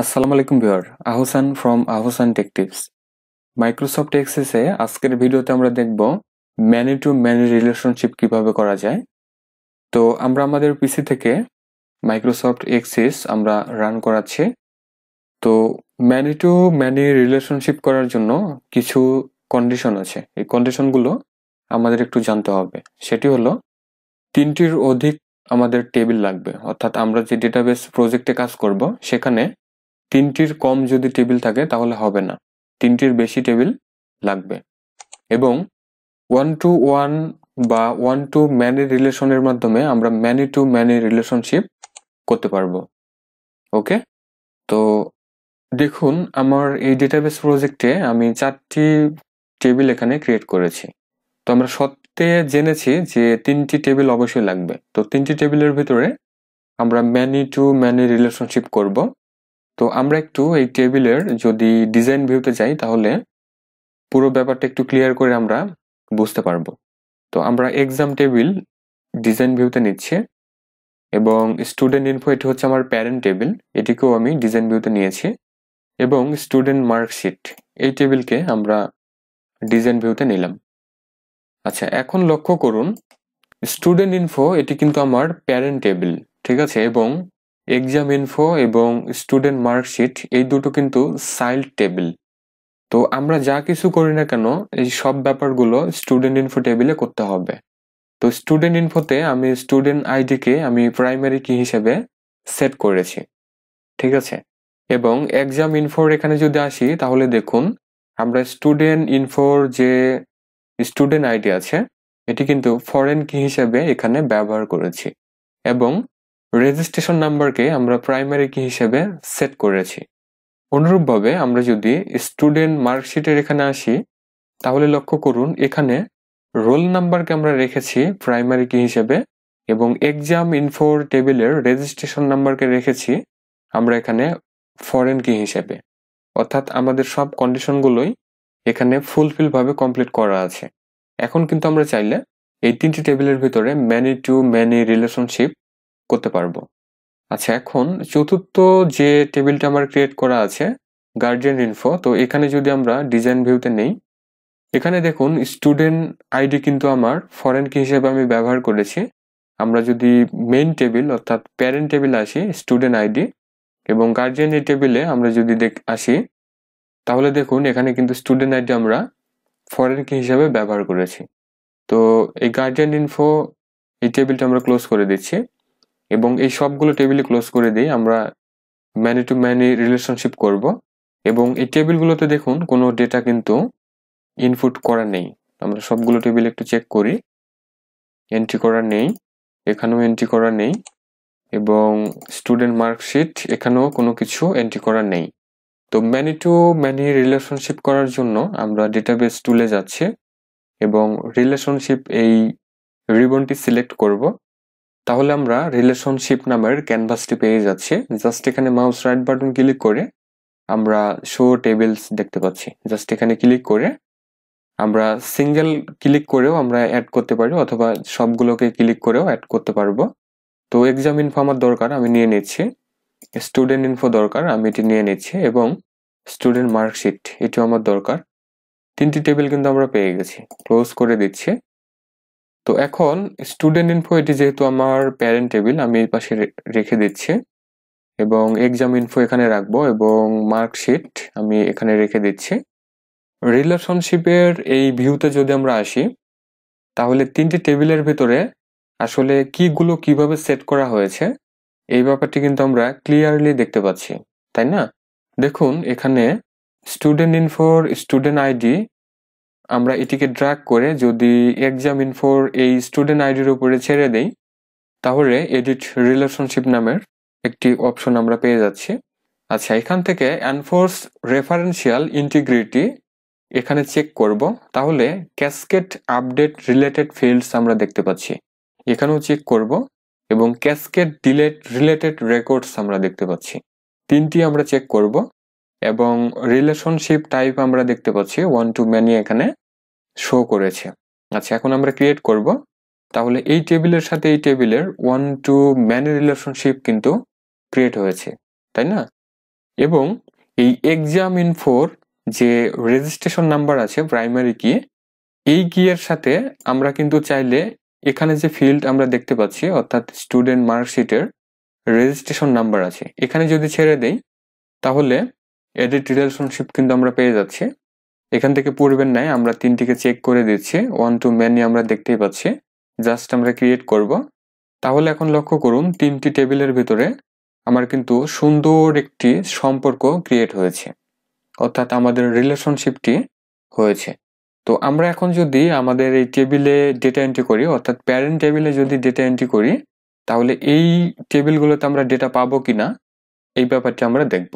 আসসালামু আলাইকুম ভিওর Ahsan from Ahsan tech tips Microsoft এক্সেসে আজকের ভিডিওতে আমরা দেখব ম্যানি টু ম্যানি রিলেশনশিপ কিভাবে করা যায় তো আমরা আমাদের পিসি থেকে মাইক্রোসফট এক্সেস আমরা রান করাচ্ছি তো ম্যানি টু ম্যানি রিলেশনশিপ করার জন্য কিছু কন্ডিশন আছে এই কন্ডিশনগুলো আমাদের একটু জানতে হবে সেটি হলো তিনটির অধিক আমাদের টেবিল লাগবে অর্থাৎ আমরা যে ডেটাবেস প্রজেক্টে কাজ করব সেখানে তিনটির কম যদি টেবিল থাকে তাহলে হবে না তিনটির বেশি টেবিল লাগবে এবং ওয়ান টু ওয়ান বা ওয়ান টু ম্যানি রিলেশনের মাধ্যমে আমরা ম্যানি টু ম্যানি রিলেশনশিপ করতে পারবো ওকে তো দেখুন আমার এই ডেটাবেস প্রজেক্টে আমি চারটি টেবিল এখানে ক্রিয়েট করেছি তো আমরা তে জেনেছি যে তিনটি টেবিল অবশ্যই লাগবে তো তিনটি টেবিলের ভিতরে আমরা ম্যানি টু ম্যানি রিলেশনশিপ করব তো আমরা একটু এই টেবিলের যদি ডিজাইন ভিউতে যাই তাহলে পুরো ব্যাপারটা একটু ক্লিয়ার করে আমরা বুঝতে পারবো তো আমরা এক্সাম টেবিল ডিজাইন ভিউতে নিচ্ছি এবং স্টুডেন্ট ইনফো এটি হচ্ছে আমার প্যারেন্ট টেবিল এটিকেও আমি ডিজাইন ভিউতে নিয়েছি এবং স্টুডেন্ট মার্কশিট এই টেবিলকে আমরা ডিজাইন ভিউতে নিলাম আচ্ছা এখন লক্ষ্য করুন স্টুডেন্ট ইনফো এটি কিন্তু আমার প্যারেন্ট টেবিল ঠিক আছে এবং এক্সাম ইনফো এবং স্টুডেন্ট মার্কশিট এই দুটো কিন্তু সাইল্ড টেবিল তো আমরা যা কিছু করি না কেন এই সব ব্যাপারগুলো স্টুডেন্ট ইনফো টেবিলে করতে হবে তো স্টুডেন্ট ইনফোতে আমি স্টুডেন্ট আইডিকে আমি প্রাইমারি কি হিসেবে সেট করেছি ঠিক আছে এবং এক্সাম ইনফোর এখানে যদি আসি তাহলে দেখুন আমরা স্টুডেন্ট ইনফোর যে স্টুডেন্ট আইডি আছে এটি কিন্তু ফরেন কি হিসেবে এখানে ব্যবহার করেছি এবং রেজিস্ট্রেশন নাম্বারকে আমরা প্রাইমারি কি হিসেবে সেট করেছি অনুরূপভাবে আমরা যদি স্টুডেন্ট মার্কশিটের এখানে আসি তাহলে লক্ষ্য করুন এখানে রোল নাম্বারকে আমরা রেখেছি প্রাইমারি কি হিসেবে এবং এক্সাম ইনফোর টেবিলের রেজিস্ট্রেশন নাম্বারকে রেখেছি আমরা এখানে ফরেন কি হিসেবে অর্থাৎ আমাদের সব কন্ডিশনগুলোই এখানে ফুলফিলভাবে কমপ্লিট করা আছে এখন কিন্তু আমরা চাইলে এই তিনটি টেবিলের ভিতরে ম্যানি টু ম্যানি রিলেশনশিপ করতে পারবো আচ্ছা এখন চতুর্থ যে টেবিলটা আমার ক্রিয়েট করা আছে গার্জিয়ান ইনফো তো এখানে যদি আমরা ডিজাইন ভিউতে নেই এখানে দেখুন স্টুডেন্ট আইডি কিন্তু আমার ফরেন কি হিসেবে আমি ব্যবহার করেছি আমরা যদি মেইন টেবিল অর্থাৎ প্যারেন্ট টেবিল আসি স্টুডেন্ট আইডি এবং গার্জিয়ান এই টেবিলে আমরা যদি দেখ আসি তাহলে দেখুন এখানে কিন্তু স্টুডেন্ট আইডি আমরা ফরেন কি হিসাবে ব্যবহার করেছি তো এই গার্জিয়ান ইনফো এই টেবিলটা আমরা ক্লোজ করে দিচ্ছি এবং এই সবগুলো টেবিলে ক্লোজ করে দিই আমরা ম্যানি টু ম্যানি রিলেশনশিপ করব এবং এই টেবিলগুলোতে দেখুন কোনো ডেটা কিন্তু ইনপুট করা নেই আমরা সবগুলো টেবিল একটু চেক করি এন্ট্রি করা নেই এখানেও এন্ট্রি করা নেই এবং স্টুডেন্ট মার্কশিট এখানেও কোনো কিছু এন্ট্রি করা নেই তো ম্যানি টু ম্যানি রিলেশনশিপ করার জন্য আমরা ডেটাবেস টুলে যাচ্ছি এবং রিলেশনশিপ এই রিবনটি সিলেক্ট করব তাহলে আমরা রিলেশনশিপ নামের ক্যানভাসটি পেয়ে যাচ্ছি জাস্ট এখানে মাউস রাইট বাটন ক্লিক করে আমরা শো টেবিলস দেখতে পাচ্ছি জাস্ট এখানে ক্লিক করে আমরা সিঙ্গেল ক্লিক করেও আমরা অ্যাড করতে পারি অথবা সবগুলোকে ক্লিক করেও অ্যাড করতে পারবো তো এক্সাম ইনফো আমার দরকার আমি নিয়ে নিচ্ছি স্টুডেন্ট ইনফো দরকার আমি এটি নিয়ে নিচ্ছি এবং স্টুডেন্ট মার্কশিট এটিও আমার দরকার তিনটি টেবিল কিন্তু আমরা পেয়ে গেছি ক্লোজ করে দিচ্ছি তো এখন স্টুডেন্ট ইনফো এটি যেহেতু আমার প্যারেন্ট টেবিল আমি এই পাশে রেখে দিচ্ছি এবং এক্সাম ইনফো এখানে রাখবো এবং মার্কশিট আমি এখানে রেখে দিচ্ছি রিলেশনশিপের এই ভিউতে যদি আমরা আসি তাহলে তিনটি টেবিলের ভিতরে আসলে কিগুলো কিভাবে সেট করা হয়েছে এই ব্যাপারটি কিন্তু আমরা ক্লিয়ারলি দেখতে পাচ্ছি তাই না দেখুন এখানে স্টুডেন্ট ইনফোর স্টুডেন্ট আইডি আমরা এটিকে ড্র্যাক করে যদি এক্সাম ইনফোর এই স্টুডেন্ট আইডির উপরে ছেড়ে দেই তাহলে এডিট রিলেশনশিপ নামের একটি অপশন আমরা পেয়ে যাচ্ছি আচ্ছা এখান থেকে এনফোর্স রেফারেন্সিয়াল ইন্টিগ্রিটি এখানে চেক করব তাহলে ক্যাসকেট আপডেট রিলেটেড ফিল্ডস আমরা দেখতে পাচ্ছি এখানেও চেক করব এবং ক্যাসকেট ডিলেট রিলেটেড রেকর্ডস আমরা দেখতে পাচ্ছি তিনটি আমরা চেক করব এবং রিলেশনশিপ টাইপ আমরা দেখতে পাচ্ছি ওয়ান টু ম্যানি এখানে শো করেছে আচ্ছা এখন আমরা ক্রিয়েট করব তাহলে এই টেবিলের সাথে এই টেবিলের ওয়ান টু ম্যানি রিলেশনশিপ কিন্তু ক্রিয়েট হয়েছে তাই না এবং এই এক্সাম ইনফোর যে রেজিস্ট্রেশন নাম্বার আছে প্রাইমারি কি এই কিয়ের সাথে আমরা কিন্তু চাইলে এখানে যে ফিল্ড আমরা দেখতে পাচ্ছি অর্থাৎ স্টুডেন্ট মার্কশিটের রেজিস্ট্রেশন নাম্বার আছে এখানে যদি ছেড়ে দেই তাহলে এডিট রিলেশনশিপ কিন্তু আমরা পেয়ে যাচ্ছি এখান থেকে পূর্বের নাই আমরা তিনটিকে চেক করে দিচ্ছি ওয়ান টু মেনি আমরা দেখতেই পাচ্ছি জাস্ট আমরা ক্রিয়েট করব তাহলে এখন লক্ষ্য করুন তিনটি টেবিলের ভিতরে আমার কিন্তু সুন্দর একটি সম্পর্ক ক্রিয়েট হয়েছে অর্থাৎ আমাদের রিলেশনশিপটি হয়েছে তো আমরা এখন যদি আমাদের এই টেবিলে ডেটা এন্ট্রি করি অর্থাৎ প্যারেন্ট টেবিলে যদি ডেটা এন্ট্রি করি তাহলে এই টেবিলগুলোতে আমরা ডেটা পাবো কি না এই ব্যাপারটি আমরা দেখব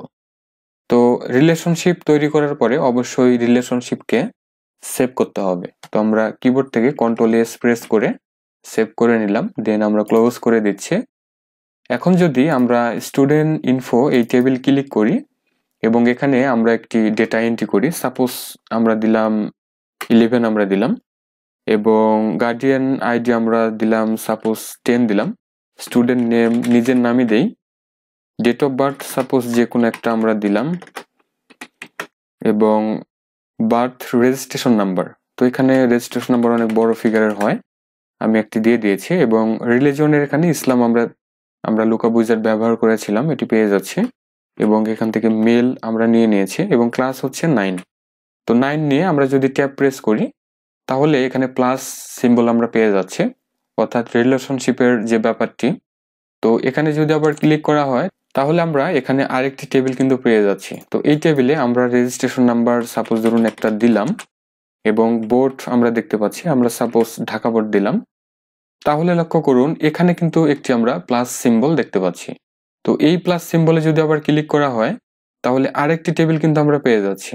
তো রিলেশনশিপ তৈরি করার পরে অবশ্যই রিলেশনশিপকে সেভ করতে হবে তো আমরা কিবোর্ড থেকে কন্ট্রোল এস প্রেস করে সেভ করে নিলাম দেন আমরা ক্লোজ করে দিচ্ছি এখন যদি আমরা স্টুডেন্ট ইনফো এই টেবিল ক্লিক করি এবং এখানে আমরা একটি ডেটা এন্ট্রি করি সাপোজ আমরা দিলাম ইলেভেন আমরা দিলাম এবং গার্ডিয়ান আইডি আমরা দিলাম সাপোজ টেন দিলাম স্টুডেন্ট নেম নিজের নামই দেই ডেট অফ বার্থ সাপোজ যে কোনো একটা আমরা দিলাম এবং বার্থ রেজিস্ট্রেশন নাম্বার তো এখানে রেজিস্ট্রেশন নাম্বার অনেক বড় ফিগারের হয় আমি একটি দিয়ে দিয়েছি এবং রিলিজনের এখানে ইসলাম আমরা আমরা লুকা বুজার ব্যবহার করেছিলাম এটি পেয়ে যাচ্ছে এবং এখান থেকে মেল আমরা নিয়ে নিয়েছি এবং ক্লাস হচ্ছে নাইন তো নাইন নিয়ে আমরা যদি ট্যাব প্রেস করি তাহলে এখানে প্লাস সিম্বল আমরা পেয়ে যাচ্ছে অর্থাৎ রিলেশনশিপের যে ব্যাপারটি তো এখানে যদি আবার ক্লিক করা হয় তাহলে আমরা এখানে আরেকটি টেবিল কিন্তু পেয়ে যাচ্ছি তো এই টেবিলে আমরা রেজিস্ট্রেশন নাম্বার সাপোজ ধরুন একটা দিলাম এবং বোর্ড আমরা দেখতে পাচ্ছি আমরা সাপোজ ঢাকা বোর্ড দিলাম তাহলে লক্ষ্য করুন এখানে কিন্তু একটি আমরা প্লাস সিম্বল দেখতে পাচ্ছি তো এই প্লাস সিম্বলে যদি আবার ক্লিক করা হয় তাহলে আরেকটি টেবিল কিন্তু আমরা পেয়ে যাচ্ছি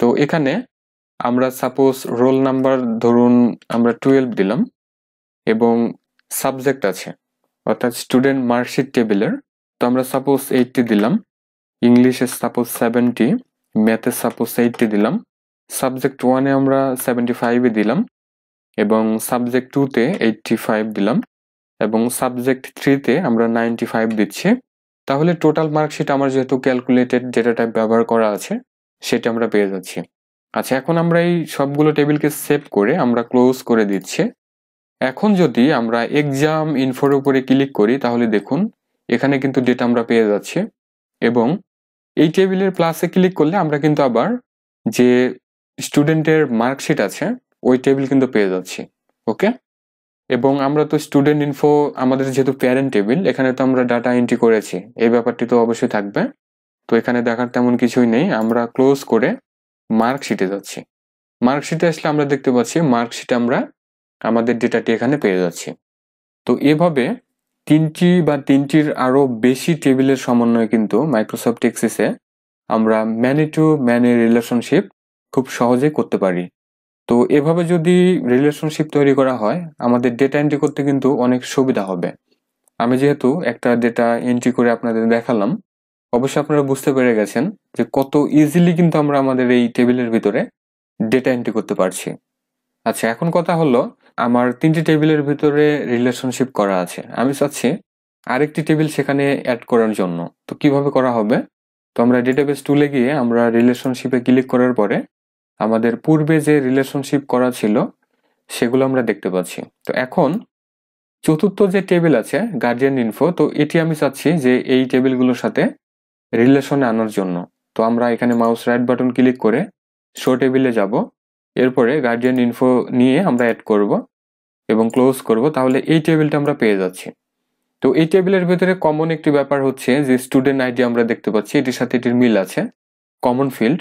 তো এখানে আমরা সাপোজ রোল নাম্বার ধরুন আমরা টুয়েলভ দিলাম এবং সাবজেক্ট আছে অর্থাৎ স্টুডেন্ট মার্কশিট টেবিলের তো আমরা সাপোজ এইটটি দিলাম ইংলিশে সাপোজ সেভেন্টি ম্যাথে সাপোজ এইটটি দিলাম সাবজেক্ট ওয়ানে আমরা সেভেন্টি ফাইভে দিলাম এবং সাবজেক্ট টুতে এইটটি ফাইভ দিলাম এবং সাবজেক্ট থ্রিতে আমরা নাইনটি ফাইভ দিচ্ছি তাহলে টোটাল মার্কশিট আমার যেহেতু ক্যালকুলেটেড ডেটা টাইপ ব্যবহার করা আছে সেটা আমরা পেয়ে যাচ্ছি আচ্ছা এখন আমরা এই সবগুলো টেবিলকে সেভ করে আমরা ক্লোজ করে দিচ্ছি এখন যদি আমরা এক্সাম ইনফোর উপরে ক্লিক করি তাহলে দেখুন এখানে কিন্তু ডেটা আমরা পেয়ে যাচ্ছি এবং এই টেবিলের প্লাসে ক্লিক করলে আমরা কিন্তু আবার যে স্টুডেন্টের মার্কশিট আছে ওই টেবিল কিন্তু পেয়ে যাচ্ছি ওকে এবং আমরা তো স্টুডেন্ট ইনফো আমাদের যেহেতু প্যারেন্ট টেবিল এখানে তো আমরা ডাটা এন্ট্রি করেছি এই ব্যাপারটি তো অবশ্যই থাকবে তো এখানে দেখার তেমন কিছুই নেই আমরা ক্লোজ করে মার্কশিটে যাচ্ছি মার্কশিটে আসলে আমরা দেখতে পাচ্ছি মার্কশিটে আমরা আমাদের ডেটাটি এখানে পেয়ে যাচ্ছে তো এভাবে তিনটি বা তিনটির আরও বেশি টেবিলের সমন্বয়ে কিন্তু মাইক্রোসফট এক্সিসে আমরা ম্যানি টু ম্যানি রিলেশনশিপ খুব সহজেই করতে পারি তো এভাবে যদি রিলেশনশিপ তৈরি করা হয় আমাদের ডেটা এন্ট্রি করতে কিন্তু অনেক সুবিধা হবে আমি যেহেতু একটা ডেটা এন্ট্রি করে আপনাদের দেখালাম অবশ্যই আপনারা বুঝতে পেরে গেছেন যে কত ইজিলি কিন্তু আমরা আমাদের এই টেবিলের ভিতরে ডেটা এন্ট্রি করতে পারছি আচ্ছা এখন কথা হলো আমার তিনটি টেবিলের ভিতরে রিলেশনশিপ করা আছে আমি চাচ্ছি আরেকটি টেবিল সেখানে অ্যাড করার জন্য তো কিভাবে করা হবে তো আমরা ডেটাবেস টুলে গিয়ে আমরা রিলেশনশিপে ক্লিক করার পরে আমাদের পূর্বে যে রিলেশনশিপ করা ছিল সেগুলো আমরা দেখতে পাচ্ছি তো এখন চতুর্থ যে টেবিল আছে গার্জিয়ান ইনফো তো এটি আমি চাচ্ছি যে এই টেবিলগুলোর সাথে রিলেশনে আনার জন্য তো আমরা এখানে মাউস রাইট বাটন ক্লিক করে শো টেবিলে যাব এরপরে গার্ডিয়ান ইনফো নিয়ে আমরা অ্যাড করব এবং ক্লোজ করব তাহলে এই টেবিলটা আমরা পেয়ে যাচ্ছি তো এই টেবিলের ভেতরে কমন একটি ব্যাপার হচ্ছে যে স্টুডেন্ট আইডি আমরা দেখতে পাচ্ছি এটির সাথে এটির মিল আছে কমন ফিল্ড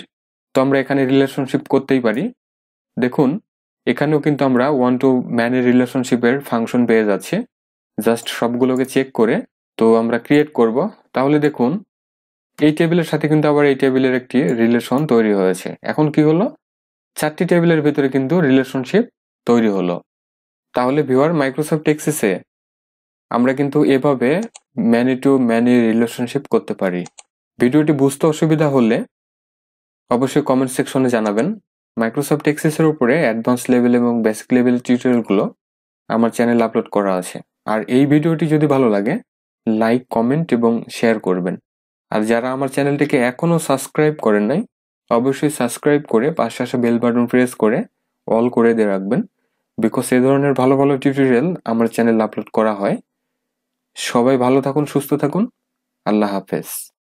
তো আমরা এখানে রিলেশনশিপ করতেই পারি দেখুন এখানেও কিন্তু আমরা ওয়ান টু ম্যানের রিলেশনশিপের ফাংশন পেয়ে যাচ্ছি জাস্ট সবগুলোকে চেক করে তো আমরা ক্রিয়েট করব তাহলে দেখুন এই টেবিলের সাথে কিন্তু আবার এই টেবিলের একটি রিলেশন তৈরি হয়েছে এখন কি হলো চারটি টেবিলের ভিতরে কিন্তু রিলেশনশিপ তৈরি হলো তাহলে ভিওয়ার মাইক্রোসফট এক্সেসে আমরা কিন্তু এভাবে ম্যানি টু ম্যানি রিলেশনশিপ করতে পারি ভিডিওটি বুঝতে অসুবিধা হলে অবশ্যই কমেন্ট সেকশনে জানাবেন মাইক্রোসফট এক্সেসের উপরে অ্যাডভান্স লেভেল এবং বেসিক লেভেল টিউটোরিয়ালগুলো আমার চ্যানেল আপলোড করা আছে আর এই ভিডিওটি যদি ভালো লাগে লাইক কমেন্ট এবং শেয়ার করবেন আর যারা আমার চ্যানেলটিকে এখনও সাবস্ক্রাইব করেন নাই অবশ্যই সাবস্ক্রাইব করে পাশে আসা বেল বাটন প্রেস করে অল করে দিয়ে রাখবেন বিকজ এ ধরনের ভালো ভালো টিউটোরিয়াল আমার চ্যানেল আপলোড করা হয় সবাই ভালো থাকুন সুস্থ থাকুন আল্লাহ হাফেজ